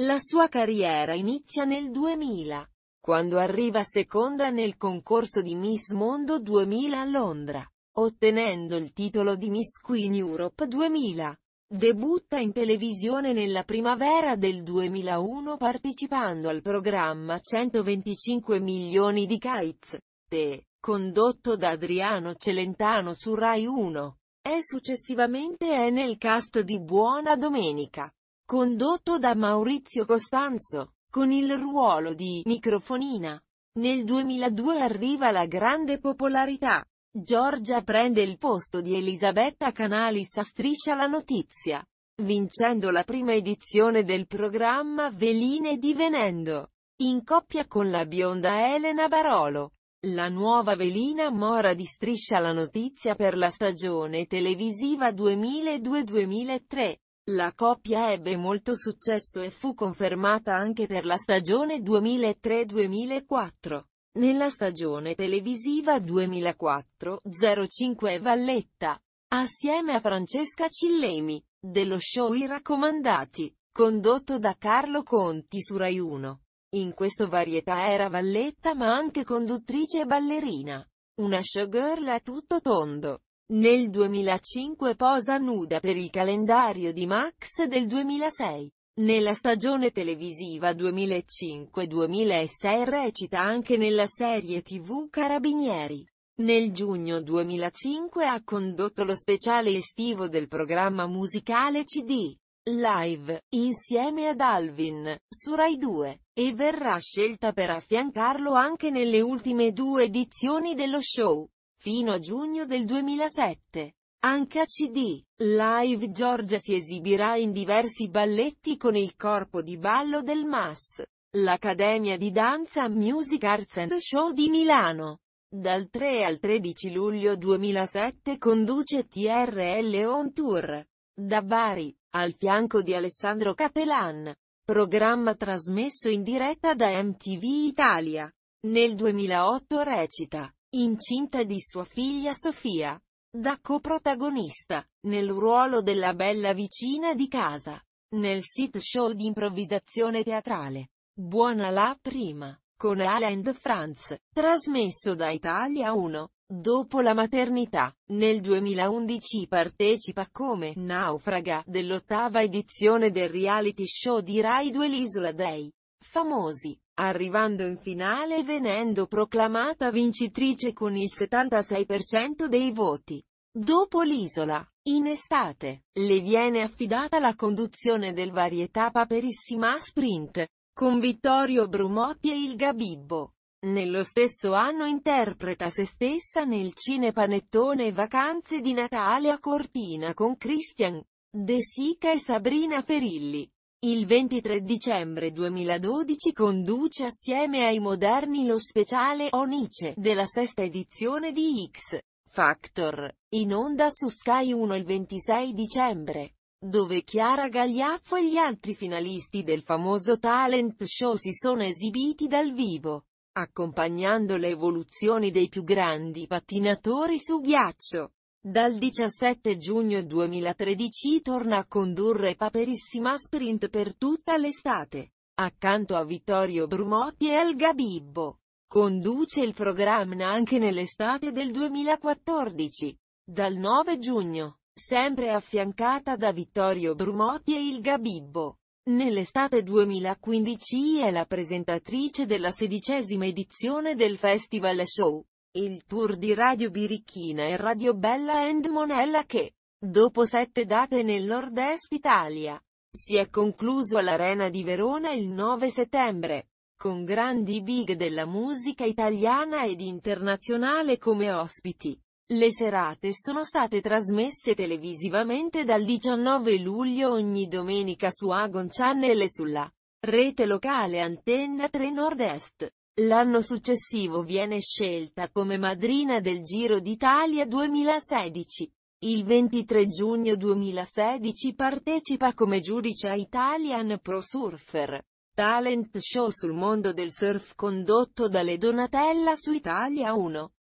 La sua carriera inizia nel 2000, quando arriva seconda nel concorso di Miss Mondo 2000 a Londra, ottenendo il titolo di Miss Queen Europe 2000. Debutta in televisione nella primavera del 2001 partecipando al programma 125 milioni di kites, te, condotto da Adriano Celentano su Rai 1. E successivamente è nel cast di Buona Domenica condotto da Maurizio Costanzo, con il ruolo di microfonina. Nel 2002 arriva la grande popolarità. Giorgia prende il posto di Elisabetta Canalis a Striscia la Notizia, vincendo la prima edizione del programma Veline divenendo in coppia con la bionda Elena Barolo. La nuova velina mora di striscia la notizia per la stagione televisiva 2002-2003. La coppia ebbe molto successo e fu confermata anche per la stagione 2003-2004. Nella stagione televisiva 2004-05 Valletta, assieme a Francesca Cillemi, dello show I Raccomandati, condotto da Carlo Conti su Rai 1. In questo varietà era Valletta ma anche conduttrice e ballerina. Una showgirl a tutto tondo. Nel 2005 posa nuda per il calendario di Max del 2006. Nella stagione televisiva 2005-2006 recita anche nella serie tv Carabinieri. Nel giugno 2005 ha condotto lo speciale estivo del programma musicale CD Live, insieme ad Alvin, su Rai 2, e verrà scelta per affiancarlo anche nelle ultime due edizioni dello show. Fino a giugno del 2007. Anche a CD, Live Giorgia si esibirà in diversi balletti con il corpo di ballo del MAS, l'Accademia di Danza Music Arts and Show di Milano. Dal 3 al 13 luglio 2007 conduce TRL On Tour. Da Bari, al fianco di Alessandro Catelan. Programma trasmesso in diretta da MTV Italia. Nel 2008 recita incinta di sua figlia Sofia. Da coprotagonista, nel ruolo della bella vicina di casa, nel sit show di improvvisazione teatrale. Buona la prima, con Alain de France, trasmesso da Italia 1. Dopo la maternità, nel 2011 partecipa come naufraga dell'ottava edizione del reality show di Rai 2 l'Isola dei Famosi arrivando in finale e venendo proclamata vincitrice con il 76% dei voti. Dopo l'isola, in estate, le viene affidata la conduzione del varietà Paperissima Sprint, con Vittorio Brumotti e il Gabibbo. Nello stesso anno interpreta se stessa nel cinepanettone Vacanze di Natale a Cortina con Christian De Sica e Sabrina Ferilli. Il 23 dicembre 2012 conduce assieme ai moderni lo speciale Onice della sesta edizione di X Factor, in onda su Sky 1 il 26 dicembre dove Chiara Gagliazzo e gli altri finalisti del famoso talent show si sono esibiti dal vivo, accompagnando le evoluzioni dei più grandi pattinatori su ghiaccio. Dal 17 giugno 2013 torna a condurre Paperissima Sprint per tutta l'estate. Accanto a Vittorio Brumotti e El Gabibbo. Conduce il programma anche nell'estate del 2014. Dal 9 giugno, sempre affiancata da Vittorio Brumotti e il Gabibbo. Nell'estate 2015 è la presentatrice della sedicesima edizione del Festival Show il tour di Radio Birichina e Radio Bella and Monella che, dopo sette date nel nord-est Italia, si è concluso all'Arena di Verona il 9 settembre, con grandi big della musica italiana ed internazionale come ospiti. Le serate sono state trasmesse televisivamente dal 19 luglio ogni domenica su Agon Channel e sulla rete locale Antenna 3 Nord-Est. L'anno successivo viene scelta come madrina del Giro d'Italia 2016. Il 23 giugno 2016 partecipa come giudice a Italian Pro Surfer, talent show sul mondo del surf condotto dalle Donatella su Italia 1.